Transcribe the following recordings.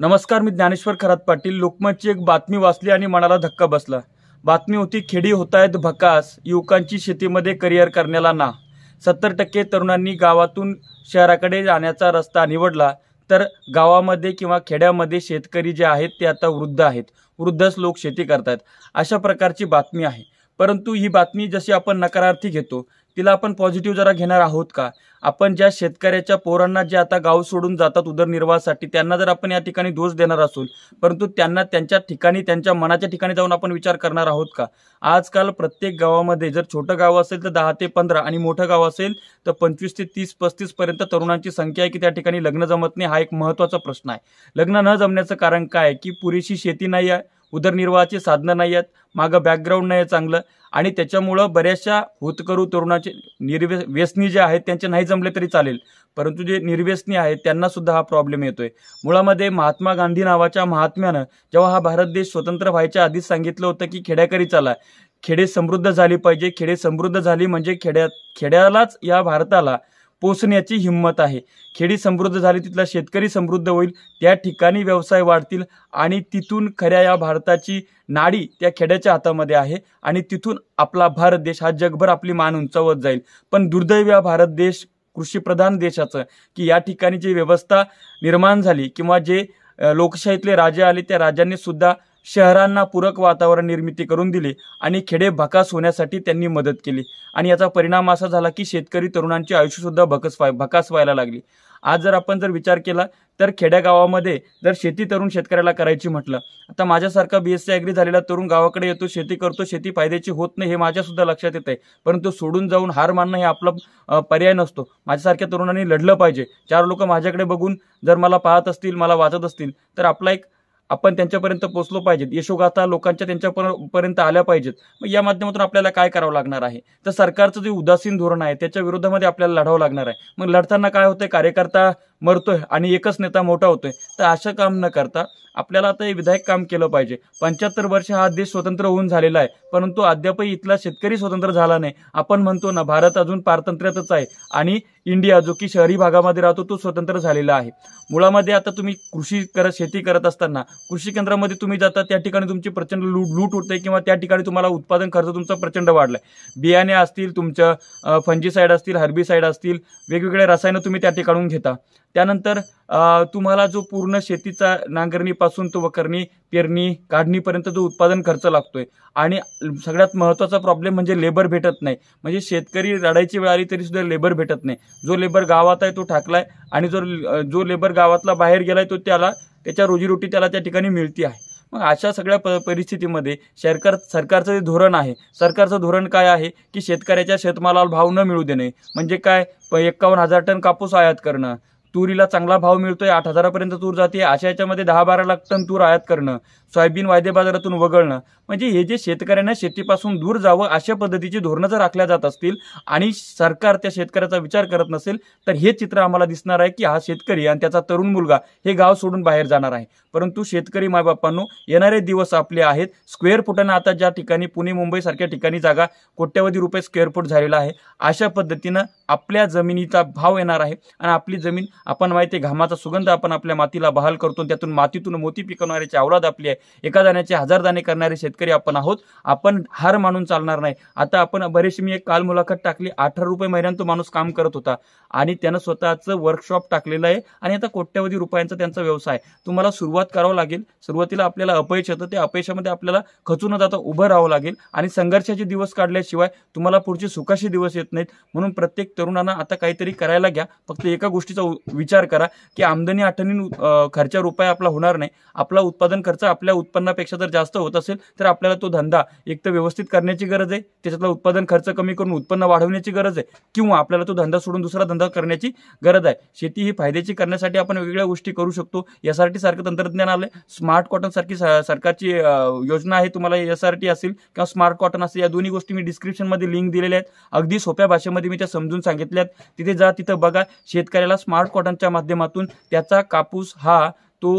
नमस्कार मी ज्ञानेश्वर खरात पाटील लोकमतची एक बातमी वाचली आणि मनाला धक्का बसला बातमी होती खेडी होत आहेत भकास युवकांची शेतीमध्ये करिअर करण्याला ना सत्तर टक्के तरुणांनी गावातून शहराकडे जाण्याचा रस्ता निवडला तर गावामध्ये किंवा खेड्यामध्ये शेतकरी जे आहेत ते आता वृद्ध आहेत वृद्धच लोक शेती करतात अशा प्रकारची बातमी आहे परंतु ही बातमी जशी आपण नकारार्थी घेतो तिला आपण पॉझिटिव्ह जरा घेणार आहोत का आपण ज्या शेतकऱ्याच्या पोरांना जे आता गाव सोडून जातात उदरनिर्वाहासाठी त्यांना जर आपण या ठिकाणी दोष देणार असून परंतु त्यांना त्यांच्या ठिकाणी त्यांच्या मनाच्या ठिकाणी जाऊन आपण विचार करणार आहोत का आजकाल प्रत्येक गावामध्ये जर छोटं गाव असेल तर दहा ते पंधरा आणि मोठं गाव असेल तर पंचवीस ते तीस पस्तीस पर्यंत तरुणांची संख्या आहे की त्या ठिकाणी लग्न जमत नाही हा एक महत्त्वाचा प्रश्न आहे लग्न न जमण्याचं कारण काय की पुरेशी शेती नाही आहे उदरनिर्वाहाचे साधनं नाही आहेत मागं बॅकग्राऊंड नाही आहे चांगलं आणि त्याच्यामुळं बऱ्याचशा होतकरू तरुणाचे निर्व्य व्यसनी जे आहेत त्यांचे नाही जमले तरी चालेल परंतु जे निर्व्यसनी आहेत त्यांनासुद्धा हा प्रॉब्लेम येतो आहे मुळामध्ये महात्मा गांधी नावाच्या महात्म्यानं जेव्हा हा भारत देश स्वतंत्र व्हायच्या आधीच सांगितलं होतं की खेड्याकरी चाला खेडे समृद्ध झाली पाहिजे खेडे समृद्ध झाली म्हणजे खेड्या खेड्यालाच या भारताला पोचण्याची हिंमत आहे खेडी समृद्ध झाली तिथला शेतकरी समृद्ध होईल त्या ठिकाणी व्यवसाय वाढतील आणि तिथून खऱ्या या भारताची नाडी त्या खेड्याच्या हातामध्ये आहे आणि तिथून आपला भारत देश हा जगभर आपली मान उंचावत जाईल पण दुर्दैव या भारत देश कृषीप्रधान देशाचं की या ठिकाणी जी व्यवस्था निर्माण झाली किंवा जे लोकशाहीतले राजे आले त्या राजांनी सुद्धा शहरांना पूरक वातावरण निर्मिती करून दिली आणि खेडे भकास होण्यासाठी त्यांनी मदत केली आणि याचा परिणाम असा झाला की शेतकरी तरुणांचे आयुष्यसुद्धा भकस व्हाय भकास व्हायला लागली आज जर आपण जर विचार केला तर खेड्यागावामध्ये जर शेती तरुण शेतकऱ्याला करायची म्हटलं आता माझ्यासारखा बी एस सी ॲग्री झालेला तरुण गावाकडे येतो शेती करतो शेती फायद्याची होत नाही हे माझ्यासुद्धा लक्षात येत आहे परंतु सोडून जाऊन हार मानणं हे आपला पर्याय नसतो माझ्यासारख्या तरुणांनी लढलं पाहिजे चार लोक माझ्याकडे बघून जर मला पाहत असतील मला वाचत असतील तर आपला एक आपण त्यांच्यापर्यंत पोहोचलो पाहिजेत यशोगाथा लोकांच्या त्यांच्यापर्यंत आल्या पाहिजेत मग या माध्यमातून आपल्याला काय करावं लागणार आहे तर सरकारचं जे उदासीन धोरण आहे त्याच्या विरोधामध्ये आपल्याला लढावं लागणार आहे मग लढताना काय होतंय कार्यकर्ता मरतोय आणि एकच नेता मोठा होतोय तर असं काम न करता आपल्याला आता हे विधायक काम केलं पाहिजे पंच्याहत्तर वर्ष हा देश स्वतंत्र होऊन झालेला आहे परंतु अद्यापही इथला शेतकरी स्वतंत्र झाला नाही आपण म्हणतो ना भारत अजून पारतंत्र्यातच आहे आणि इंडिया जो की शहरी भागामध्ये राहतो तो स्वतंत्र झालेला आहे मुळामध्ये आता तुम्ही कृषी करत शेती करत असताना कृषी केंद्रामध्ये तुम्ही जाता त्या ठिकाणी तुमची प्रचंड लूट लूट होते किंवा त्या ठिकाणी तुम्हाला उत्पादन खर्च तुमचा प्रचंड वाढलाय बियाणे असतील तुमच्या साईड असतील साईड असतील वेगवेगळे रसायनं तुम्ही त्या ठिकाणून घेता त्यानंतर तुम्हाला जो पूर्ण शेतीचा नांगरणीपासून तो वकरणी पेरणी काढणीपर्यंत जो उत्पादन खर्च लागतोय आणि सगळ्यात महत्त्वाचा प्रॉब्लेम म्हणजे लेबर भेटत नाही म्हणजे शेतकरी रडायची वेळ आली तरी सुद्धा लेबर भेटत नाही जो लेबर गावात आहे तो ठाकलाय आणि जो जो लेबर गावातला बाहेर गेलाय तो त्याला त्याच्या रोजीरोटी त्याला त्या ठिकाणी मिळती आहे मग अशा सगळ्या प परिस्थितीमध्ये सरकार सरकारचं जे धोरण आहे सरकारचं धोरण काय आहे की शेतकऱ्याच्या शेतमालाला भाव न मिळू देणे म्हणजे काय एक्कावन्न हजार टन कापूस आयात करणं तुरीला चांगला भाव मिळतोय आठ हजारापर्यंत तूर जाते अशा याच्यामध्ये दहा बारा लाख टन तूर आयात करणं सोयाबीन वायदे बाजारातून वगळणं म्हणजे हे जे शेतकऱ्यांना शेतीपासून दूर जावं अशा पद्धतीची धोरणं जर आखल्या जात असतील आणि सरकार त्या शेतकऱ्याचा विचार करत नसेल तर हे चित्र आम्हाला दिसणार आहे की हा शेतकरी आणि त्याचा तरुण मुलगा हे गाव सोडून बाहेर जाणार आहे परंतु शेतकरी मायबापांनो येणारे दिवस आपले आहेत स्क्वेअर फुटानं आता ज्या ठिकाणी पुणे मुंबईसारख्या ठिकाणी जागा कोट्यवधी रुपये स्क्वेअर फूट झालेला आहे अशा पद्धतीनं आपल्या जमिनीचा भाव येणार आहे आणि आपली जमीन आपण माहिती घामाचा सुगंध आपण आपल्या मातीला बहाल करतो त्यातून मातीतून मोती पिकवणाऱ्याची अवलाद आपली आहे एका दाण्याचे हजार दाणे करणारे शेतकरी आपण आहोत आपण हार मानून चालणार नाही आता आपण बरेचशी मी एक काल मुलाखत टाकली अठरा रुपये महिन्यात तो माणूस काम करत होता आणि त्यानं स्वतःचं वर्कशॉप टाकलेलं आहे आणि आता कोट्यवधी रुपयांचा त्यांचा व्यवसाय तुम्हाला सुरुवात करावं लागेल सुरुवातीला आपल्याला अपयश येतं त्या अपयशामध्ये आपल्याला खचून आता उभं राहावं लागेल आणि संघर्षाचे दिवस काढल्याशिवाय तुम्हाला पुढचे सुखाचे दिवस येत नाहीत म्हणून प्रत्येक तरुणांना आता काहीतरी करायला घ्या फक्त एका गोष्टीचा विचार करा की आमदनी आठणी खर्चा रुपये आपला होणार नाही आपला उत्पादन खर्च आपल्या आपल्या उत्पन्नापेक्षा जर जास्त होत असेल तर आपल्याला तो धंदा एक तर व्यवस्थित करण्याची गरज आहे त्याच्यातला उत्पादन खर्च कमी करून उत्पन्न वाढवण्याची गरज आहे किंवा आपल्याला तो धंदा सोडून दुसरा धंदा करण्याची गरज आहे शेती ही फायद्याची करण्यासाठी आपण वेगवेगळ्या गोष्टी करू शकतो यासाठी सारखं तंत्रज्ञान आलं स्मार्ट कॉटन सारखी सरकारची योजना आहे तुम्हाला एस आर टी असेल किंवा स्मार्ट कॉटन असेल या दोन्ही गोष्टी मी डिस्क्रिप्शनमध्ये लिंक दिलेल्या आहेत अगदी सोप्या भाषेमध्ये मी त्या समजून सांगितल्यात तिथे जा तिथं बघा शेतकऱ्याला स्मार्ट कॉटनच्या माध्यमातून त्याचा कापूस हा तो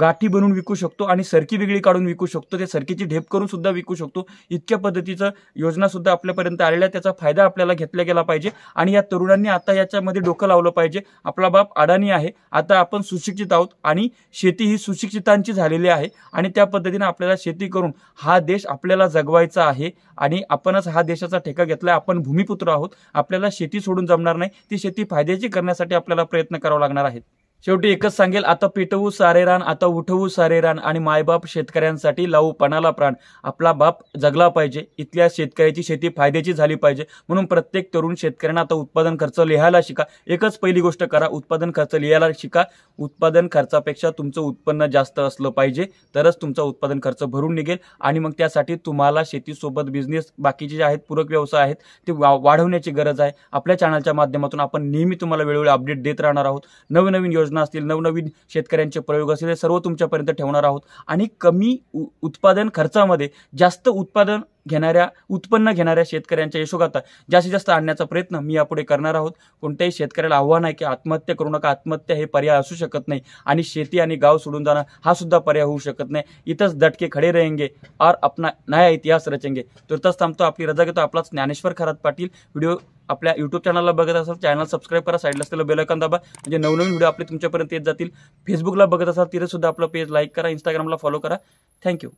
गाठी बनवून विकू शकतो आणि सरकी वेगळी काढून विकू शकतो त्या सरकीची ढेप करून सुद्धा विकू शकतो इतक्या पद्धतीचं योजना सुद्धा आपल्यापर्यंत आलेल्या त्याचा फायदा आपल्याला घेतला गेला पाहिजे आणि या तरुणांनी आता याच्यामध्ये डोकं लावलं पाहिजे आपला बाप अडाणी आहे आता आपण सुशिक्षित आहोत आणि शेती ही सुशिक्षितांची झालेली आहे आणि त्या पद्धतीने आपल्याला शेती करून हा देश आपल्याला जगवायचा आहे आणि आपणच हा देशाचा ठेका घेतला आपण भूमिपुत्र आहोत आपल्याला शेती सोडून जमणार नाही ती शेती फायद्याची करण्यासाठी आपल्याला प्रयत्न करावा लागणार आहेत शेवटी एकच सांगेल आता पेटवू सारे रान आता उठवू सारे रान आणि मायबाप शेतकऱ्यांसाठी लावू पणाला प्राण आपला बाप जगला पाहिजे इथल्या शेतकऱ्याची शेती फायद्याची झाली पाहिजे म्हणून प्रत्येक तरुण शेतकऱ्यांना आता उत्पादन खर्च लिहायला शिका एकच पहिली गोष्ट करा उत्पादन खर्च लिहायला शिका उत्पादन खर्चापेक्षा तुमचं उत्पन्न जास्त असलं पाहिजे तरच तुमचा उत्पादन खर्च भरून निघेल आणि मग त्यासाठी तुम्हाला शेतीसोबत बिझनेस बाकीचे जे आहेत पूरक व्यवसाय आहेत ते वाढवण्याची गरज आहे आपल्या चॅनलच्या माध्यमातून आपण नेहमी तुम्हाला वेळोवेळी अपडेट देत राहणार आहोत नवनवीन योजना योजना असतील नवनवीन शेतकऱ्यांचे प्रयोग असतील हे सर्व तुमच्यापर्यंत ठेवणार आहोत आणि कमी उत्पादन खर्चामध्ये जास्त उत्पादन घेणाऱ्या उत्पन्न घेणाऱ्या शेतकऱ्यांच्या यशोगाथा जास्तीत जास्त आणण्याचा प्रयत्न मी यापुढे करणार आहोत कोणत्याही शेतकऱ्याला आव्हान आहे की आत्महत्या करू नका आत्महत्या हे पर्याय असू शकत नाही आणि शेती आणि गाव सोडून जाणं हा सुद्धा पर्याय होऊ शकत नाही इथंच दटके खडे रहेंगे और आपला नया इतिहास रचेंगे तर थांबतो आपली रजा घेतो आपलाच ज्ञानेश्वर खरात पाटील व्हिडिओ आपल्या यूट्यूब चॅनलला बघत असाल चॅनल सबस्क्राईब करा साईडला असलेलं बेलायकॉन दाबा म्हणजे नवनवीन व्हिडिओ आपले तुमच्यापर्यंत येत जातील फेसबुकला बघत असाल तिथे सुद्धा आपलं पेज लाईक करा इंस्टाग्रामला फॉलो करा थँक्यू